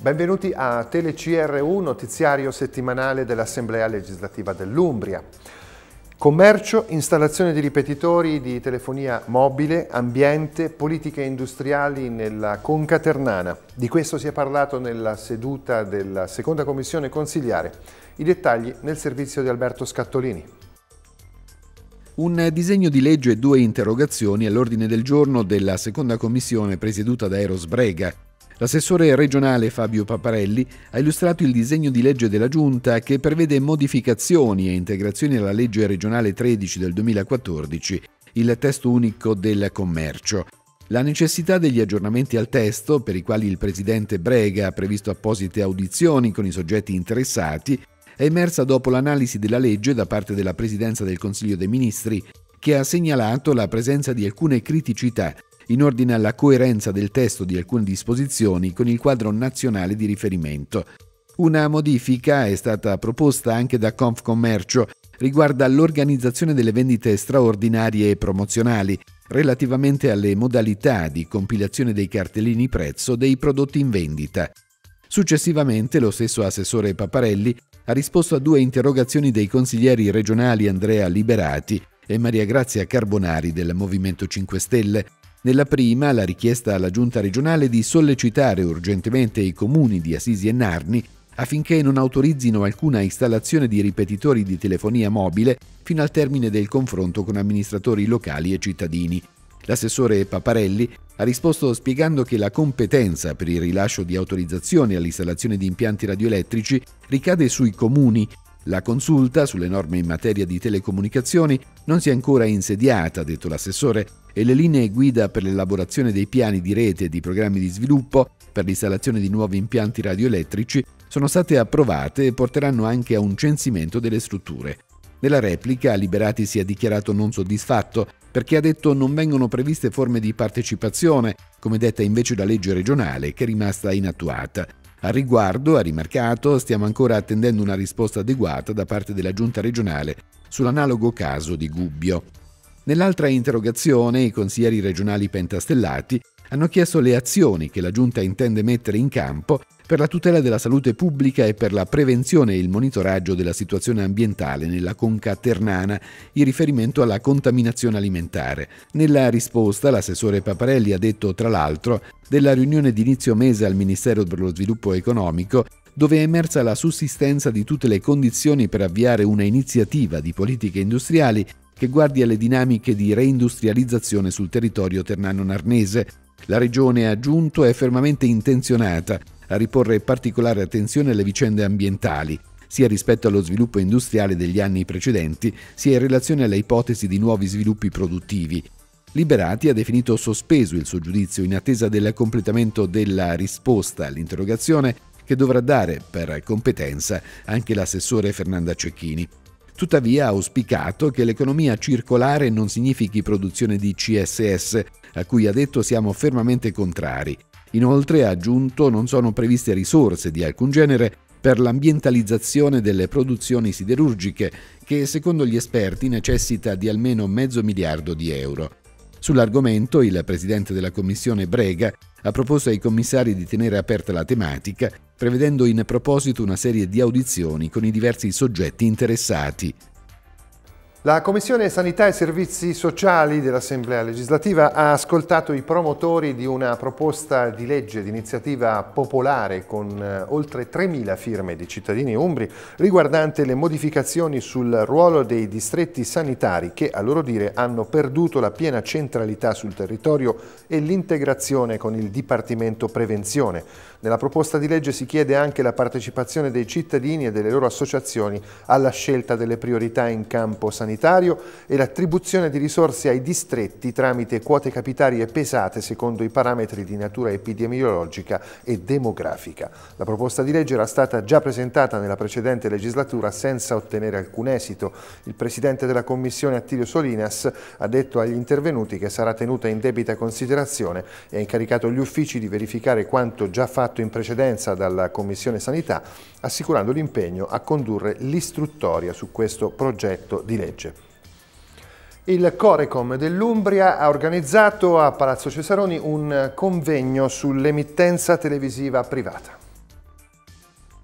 Benvenuti a TeleCRU, notiziario settimanale dell'Assemblea legislativa dell'Umbria. Commercio, installazione di ripetitori di telefonia mobile, ambiente, politiche industriali nella Concaternana. Di questo si è parlato nella seduta della seconda commissione consigliare. I dettagli nel servizio di Alberto Scattolini. Un disegno di legge e due interrogazioni all'ordine del giorno della seconda commissione presieduta da Eros Brega. L'assessore regionale Fabio Paparelli ha illustrato il disegno di legge della Giunta che prevede modificazioni e integrazioni alla legge regionale 13 del 2014, il testo unico del commercio. La necessità degli aggiornamenti al testo, per i quali il presidente Brega ha previsto apposite audizioni con i soggetti interessati, è emersa dopo l'analisi della legge da parte della Presidenza del Consiglio dei Ministri, che ha segnalato la presenza di alcune criticità in ordine alla coerenza del testo di alcune disposizioni con il quadro nazionale di riferimento. Una modifica è stata proposta anche da Confcommercio riguarda l'organizzazione delle vendite straordinarie e promozionali relativamente alle modalità di compilazione dei cartellini prezzo dei prodotti in vendita. Successivamente lo stesso assessore Paparelli ha risposto a due interrogazioni dei consiglieri regionali Andrea Liberati e Maria Grazia Carbonari del Movimento 5 Stelle nella prima, la richiesta alla Giunta regionale di sollecitare urgentemente i comuni di Assisi e Narni affinché non autorizzino alcuna installazione di ripetitori di telefonia mobile fino al termine del confronto con amministratori locali e cittadini. L'assessore Paparelli ha risposto spiegando che la competenza per il rilascio di autorizzazioni all'installazione di impianti radioelettrici ricade sui comuni. La consulta sulle norme in materia di telecomunicazioni non si è ancora insediata, ha detto l'assessore, e le linee guida per l'elaborazione dei piani di rete e di programmi di sviluppo per l'installazione di nuovi impianti radioelettrici sono state approvate e porteranno anche a un censimento delle strutture. Nella replica Liberati si è dichiarato non soddisfatto perché ha detto non vengono previste forme di partecipazione, come detta invece la legge regionale che è rimasta inattuata. Al riguardo, ha rimarcato, stiamo ancora attendendo una risposta adeguata da parte della giunta regionale sull'analogo caso di Gubbio. Nell'altra interrogazione i consiglieri regionali pentastellati hanno chiesto le azioni che la Giunta intende mettere in campo per la tutela della salute pubblica e per la prevenzione e il monitoraggio della situazione ambientale nella conca ternana in riferimento alla contaminazione alimentare. Nella risposta l'assessore Paparelli ha detto, tra l'altro, della riunione di inizio mese al Ministero per lo Sviluppo Economico dove è emersa la sussistenza di tutte le condizioni per avviare una iniziativa di politiche industriali che guardi alle dinamiche di reindustrializzazione sul territorio ternano-narnese. La Regione, ha aggiunto, è fermamente intenzionata a riporre particolare attenzione alle vicende ambientali, sia rispetto allo sviluppo industriale degli anni precedenti, sia in relazione alle ipotesi di nuovi sviluppi produttivi. Liberati ha definito sospeso il suo giudizio in attesa del completamento della risposta all'interrogazione che dovrà dare per competenza anche l'assessore Fernanda Cecchini. Tuttavia ha auspicato che l'economia circolare non significhi produzione di CSS, a cui ha detto siamo fermamente contrari. Inoltre ha aggiunto non sono previste risorse di alcun genere per l'ambientalizzazione delle produzioni siderurgiche, che secondo gli esperti necessita di almeno mezzo miliardo di euro. Sull'argomento il presidente della Commissione Brega ha proposto ai commissari di tenere aperta la tematica, prevedendo in proposito una serie di audizioni con i diversi soggetti interessati. La Commissione Sanità e Servizi Sociali dell'Assemblea legislativa ha ascoltato i promotori di una proposta di legge d'iniziativa popolare con eh, oltre 3.000 firme di cittadini umbri riguardante le modificazioni sul ruolo dei distretti sanitari che a loro dire hanno perduto la piena centralità sul territorio e l'integrazione con il Dipartimento Prevenzione. Nella proposta di legge si chiede anche la partecipazione dei cittadini e delle loro associazioni alla scelta delle priorità in campo sanitario sanitario e l'attribuzione di risorse ai distretti tramite quote capitarie pesate secondo i parametri di natura epidemiologica e demografica. La proposta di legge era stata già presentata nella precedente legislatura senza ottenere alcun esito. Il presidente della Commissione Attilio Solinas ha detto agli intervenuti che sarà tenuta in debita considerazione e ha incaricato gli uffici di verificare quanto già fatto in precedenza dalla Commissione Sanità assicurando l'impegno a condurre l'istruttoria su questo progetto di legge. Il Corecom dell'Umbria ha organizzato a Palazzo Cesaroni un convegno sull'emittenza televisiva privata.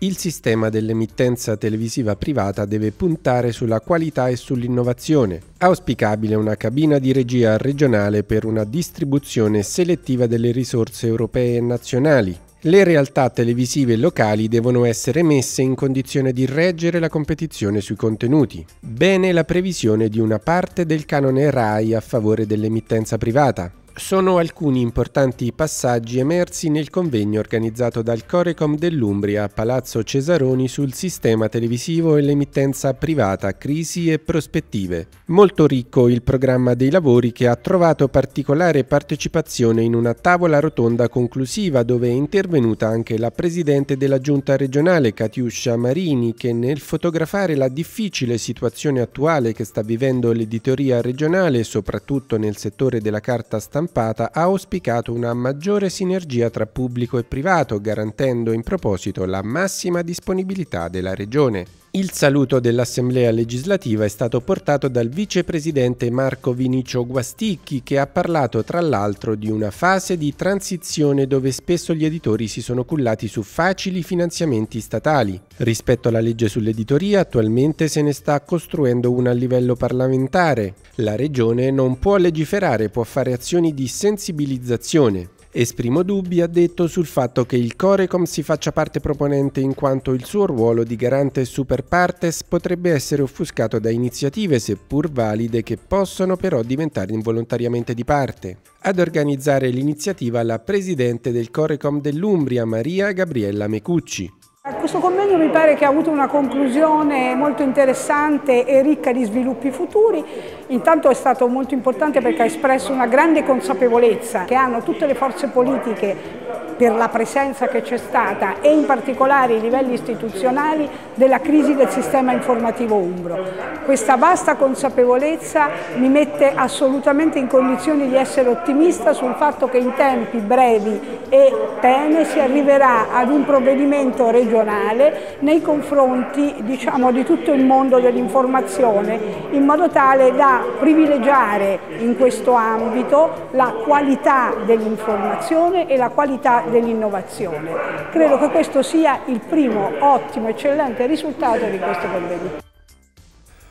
Il sistema dell'emittenza televisiva privata deve puntare sulla qualità e sull'innovazione. Auspicabile una cabina di regia regionale per una distribuzione selettiva delle risorse europee e nazionali, le realtà televisive locali devono essere messe in condizione di reggere la competizione sui contenuti. Bene la previsione di una parte del canone RAI a favore dell'emittenza privata, sono alcuni importanti passaggi emersi nel convegno organizzato dal Corecom dell'Umbria a Palazzo Cesaroni sul sistema televisivo e l'emittenza privata, crisi e prospettive. Molto ricco il programma dei lavori che ha trovato particolare partecipazione in una tavola rotonda conclusiva dove è intervenuta anche la presidente della giunta regionale Catiuscia Marini che nel fotografare la difficile situazione attuale che sta vivendo l'editoria regionale soprattutto nel settore della carta stampata Scampata ha auspicato una maggiore sinergia tra pubblico e privato, garantendo in proposito la massima disponibilità della Regione. Il saluto dell'Assemblea legislativa è stato portato dal vicepresidente Marco Vinicio Guasticchi che ha parlato tra l'altro di una fase di transizione dove spesso gli editori si sono cullati su facili finanziamenti statali. Rispetto alla legge sull'editoria attualmente se ne sta costruendo una a livello parlamentare. La regione non può legiferare, può fare azioni di sensibilizzazione. Esprimo dubbi, ha detto, sul fatto che il Corecom si faccia parte proponente in quanto il suo ruolo di garante super partes potrebbe essere offuscato da iniziative, seppur valide, che possono però diventare involontariamente di parte. Ad organizzare l'iniziativa la presidente del Corecom dell'Umbria, Maria Gabriella Mecucci. Questo convegno mi pare che ha avuto una conclusione molto interessante e ricca di sviluppi futuri. Intanto è stato molto importante perché ha espresso una grande consapevolezza che hanno tutte le forze politiche per la presenza che c'è stata e in particolare i livelli istituzionali della crisi del sistema informativo umbro. Questa vasta consapevolezza mi mette assolutamente in condizione di essere ottimista sul fatto che in tempi brevi e pene si arriverà ad un provvedimento regionale nei confronti diciamo, di tutto il mondo dell'informazione in modo tale da privilegiare in questo ambito la qualità dell'informazione e la qualità dell'innovazione. Credo che questo sia il primo ottimo, eccellente risultato di questo convegno.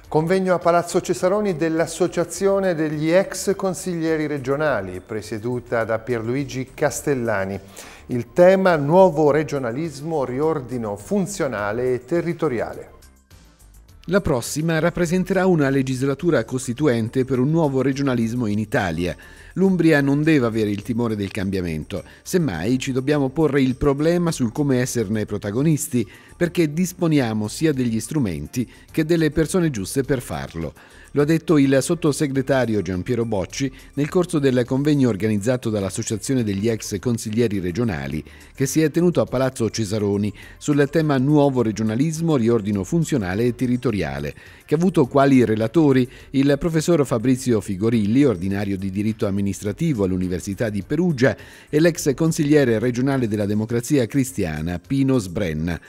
Convegno a Palazzo Cesaroni dell'Associazione degli ex consiglieri regionali, presieduta da Pierluigi Castellani. Il tema nuovo regionalismo, riordino funzionale e territoriale. La prossima rappresenterà una legislatura costituente per un nuovo regionalismo in Italia. L'Umbria non deve avere il timore del cambiamento, semmai ci dobbiamo porre il problema sul come esserne protagonisti, perché disponiamo sia degli strumenti che delle persone giuste per farlo. Lo ha detto il sottosegretario Giampiero Bocci nel corso del convegno organizzato dall'Associazione degli ex consiglieri regionali che si è tenuto a Palazzo Cesaroni sul tema nuovo regionalismo, riordino funzionale e territoriale, che ha avuto quali relatori il professor Fabrizio Figorilli, ordinario di diritto amministrativo all'Università di Perugia, e l'ex consigliere regionale della democrazia cristiana Pino Sbrenna.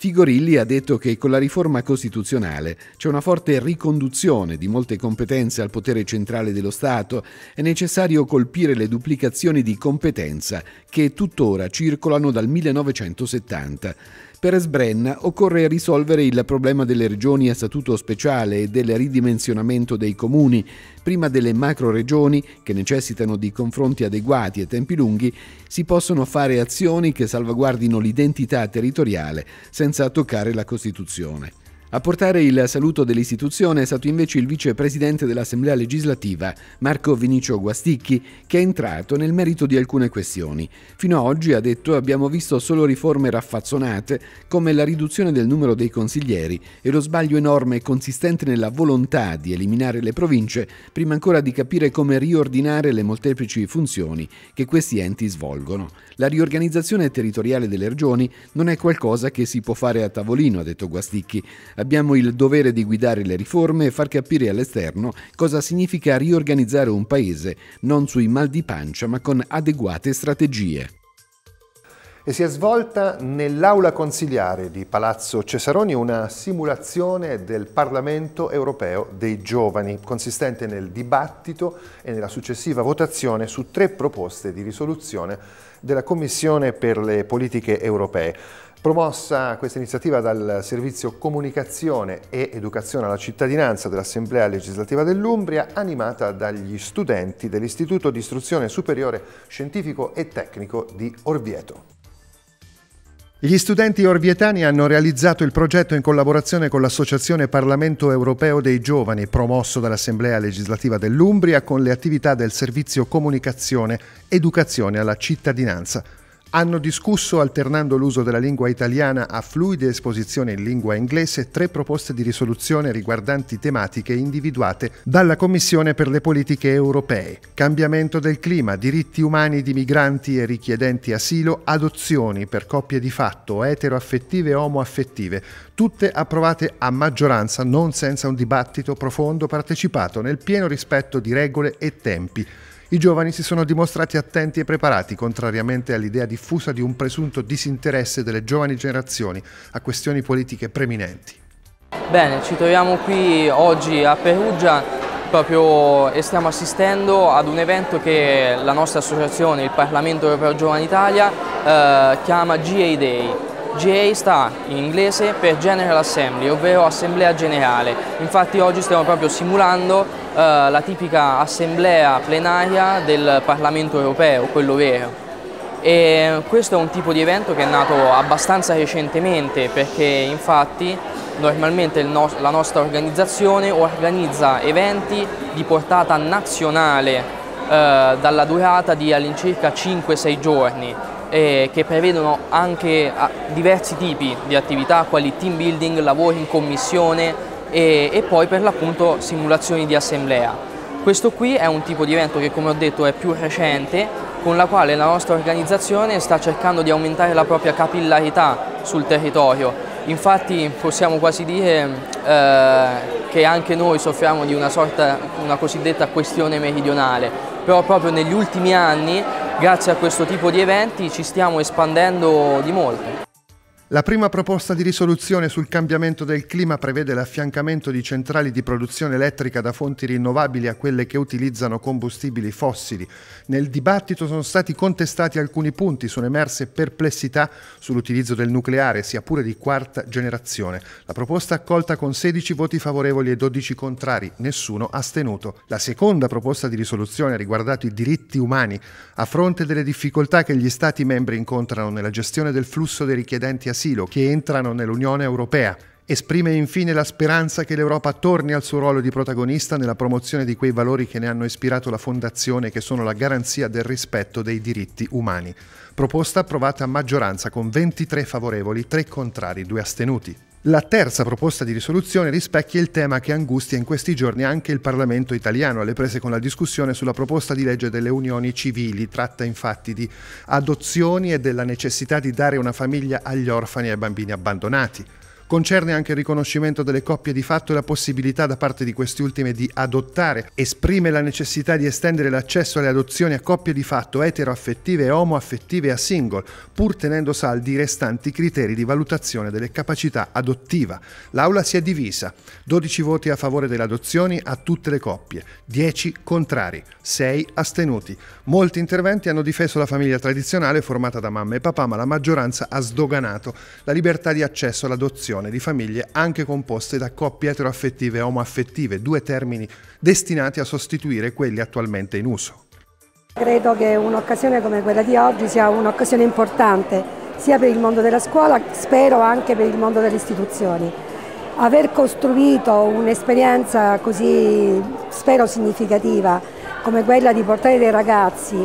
Figorilli ha detto che con la riforma costituzionale c'è una forte riconduzione di molte competenze al potere centrale dello Stato, è necessario colpire le duplicazioni di competenza che tuttora circolano dal 1970. Per Sbrenna occorre risolvere il problema delle regioni a statuto speciale e del ridimensionamento dei comuni, prima delle macro regioni che necessitano di confronti adeguati e tempi lunghi, si possono fare azioni che salvaguardino l'identità territoriale senza toccare la Costituzione. A portare il saluto dell'istituzione è stato invece il vicepresidente dell'Assemblea legislativa, Marco Vinicio Guasticchi, che è entrato nel merito di alcune questioni. Fino a oggi, ha detto, abbiamo visto solo riforme raffazzonate, come la riduzione del numero dei consiglieri e lo sbaglio enorme consistente nella volontà di eliminare le province, prima ancora di capire come riordinare le molteplici funzioni che questi enti svolgono. La riorganizzazione territoriale delle regioni non è qualcosa che si può fare a tavolino, ha detto Guasticchi Abbiamo il dovere di guidare le riforme e far capire all'esterno cosa significa riorganizzare un paese, non sui mal di pancia, ma con adeguate strategie e si è svolta nell'aula consiliare di Palazzo Cesaroni una simulazione del Parlamento europeo dei giovani, consistente nel dibattito e nella successiva votazione su tre proposte di risoluzione della Commissione per le politiche europee. Promossa questa iniziativa dal Servizio Comunicazione e Educazione alla Cittadinanza dell'Assemblea Legislativa dell'Umbria, animata dagli studenti dell'Istituto di Istruzione Superiore Scientifico e Tecnico di Orvieto. Gli studenti orvietani hanno realizzato il progetto in collaborazione con l'Associazione Parlamento Europeo dei Giovani, promosso dall'Assemblea Legislativa dell'Umbria con le attività del Servizio Comunicazione Educazione alla Cittadinanza hanno discusso, alternando l'uso della lingua italiana a fluide esposizioni in lingua inglese, tre proposte di risoluzione riguardanti tematiche individuate dalla Commissione per le politiche europee. Cambiamento del clima, diritti umani di migranti e richiedenti asilo, adozioni per coppie di fatto, eteroaffettive e omoaffettive, tutte approvate a maggioranza, non senza un dibattito profondo partecipato nel pieno rispetto di regole e tempi i giovani si sono dimostrati attenti e preparati, contrariamente all'idea diffusa di un presunto disinteresse delle giovani generazioni a questioni politiche preminenti. Bene, ci troviamo qui oggi a Perugia proprio, e stiamo assistendo ad un evento che la nostra associazione, il Parlamento Europeo Giovani Italia, eh, chiama GA Day GA sta in inglese per General Assembly, ovvero Assemblea Generale. Infatti oggi stiamo proprio simulando eh, la tipica assemblea plenaria del Parlamento europeo, quello vero. E questo è un tipo di evento che è nato abbastanza recentemente perché infatti normalmente no la nostra organizzazione organizza eventi di portata nazionale eh, dalla durata di all'incirca 5-6 giorni eh, che prevedono anche ah, diversi tipi di attività, quali team building, lavori in commissione e, e poi per l'appunto simulazioni di assemblea. Questo qui è un tipo di evento che come ho detto è più recente con la quale la nostra organizzazione sta cercando di aumentare la propria capillarità sul territorio. Infatti possiamo quasi dire eh, che anche noi soffriamo di una sorta, una cosiddetta questione meridionale, però proprio negli ultimi anni grazie a questo tipo di eventi ci stiamo espandendo di molto. La prima proposta di risoluzione sul cambiamento del clima prevede l'affiancamento di centrali di produzione elettrica da fonti rinnovabili a quelle che utilizzano combustibili fossili. Nel dibattito sono stati contestati alcuni punti, sono emerse perplessità sull'utilizzo del nucleare, sia pure di quarta generazione. La proposta accolta con 16 voti favorevoli e 12 contrari, nessuno astenuto. La seconda proposta di risoluzione ha riguardato i diritti umani a fronte delle difficoltà che gli Stati membri incontrano nella gestione del flusso dei richiedenti asilo asilo che entrano nell'Unione Europea. Esprime infine la speranza che l'Europa torni al suo ruolo di protagonista nella promozione di quei valori che ne hanno ispirato la Fondazione, che sono la garanzia del rispetto dei diritti umani. Proposta approvata a maggioranza con 23 favorevoli, 3 contrari, 2 astenuti. La terza proposta di risoluzione rispecchia il tema che angustia in questi giorni anche il Parlamento italiano, alle prese con la discussione sulla proposta di legge delle unioni civili. Tratta infatti di adozioni e della necessità di dare una famiglia agli orfani e ai bambini abbandonati. Concerne anche il riconoscimento delle coppie di fatto e la possibilità da parte di queste ultime di adottare. Esprime la necessità di estendere l'accesso alle adozioni a coppie di fatto eteroaffettive e omoaffettive a single, pur tenendo saldi i restanti criteri di valutazione delle capacità adottiva. L'Aula si è divisa. 12 voti a favore delle adozioni a tutte le coppie, 10 contrari, 6 astenuti. Molti interventi hanno difeso la famiglia tradizionale formata da mamma e papà, ma la maggioranza ha sdoganato la libertà di accesso all'adozione definizione di famiglie anche composte da coppie eteroaffettive e omoaffettive, due termini destinati a sostituire quelli attualmente in uso. Credo che un'occasione come quella di oggi sia un'occasione importante sia per il mondo della scuola, spero anche per il mondo delle istituzioni. Aver costruito un'esperienza così, spero, significativa come quella di portare dei ragazzi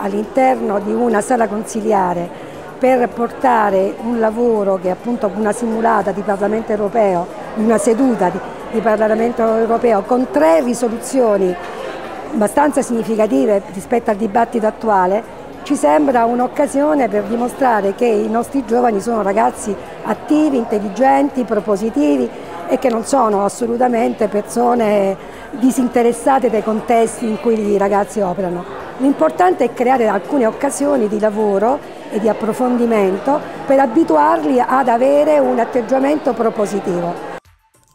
all'interno di una sala consiliare per portare un lavoro che è appunto una simulata di Parlamento europeo, una seduta di, di Parlamento europeo con tre risoluzioni abbastanza significative rispetto al dibattito attuale, ci sembra un'occasione per dimostrare che i nostri giovani sono ragazzi attivi, intelligenti, propositivi e che non sono assolutamente persone disinteressate dai contesti in cui i ragazzi operano. L'importante è creare alcune occasioni di lavoro e di approfondimento per abituarli ad avere un atteggiamento propositivo.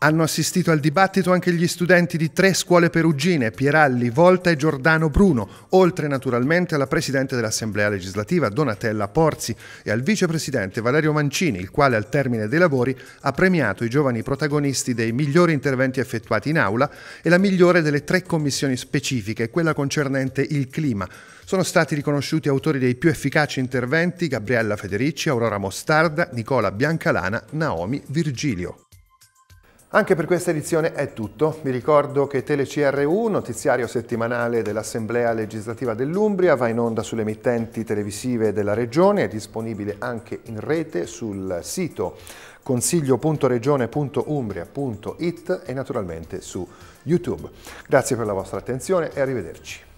Hanno assistito al dibattito anche gli studenti di tre scuole perugine, Pieralli, Volta e Giordano Bruno, oltre naturalmente alla Presidente dell'Assemblea legislativa Donatella Porzi e al Vicepresidente Valerio Mancini, il quale al termine dei lavori ha premiato i giovani protagonisti dei migliori interventi effettuati in aula e la migliore delle tre commissioni specifiche, quella concernente il clima. Sono stati riconosciuti autori dei più efficaci interventi Gabriella Federici, Aurora Mostarda, Nicola Biancalana, Naomi Virgilio. Anche per questa edizione è tutto. Vi ricordo che TeleCRU, notiziario settimanale dell'Assemblea legislativa dell'Umbria, va in onda sulle emittenti televisive della Regione, è disponibile anche in rete sul sito consiglio.regione.umbria.it e naturalmente su YouTube. Grazie per la vostra attenzione e arrivederci.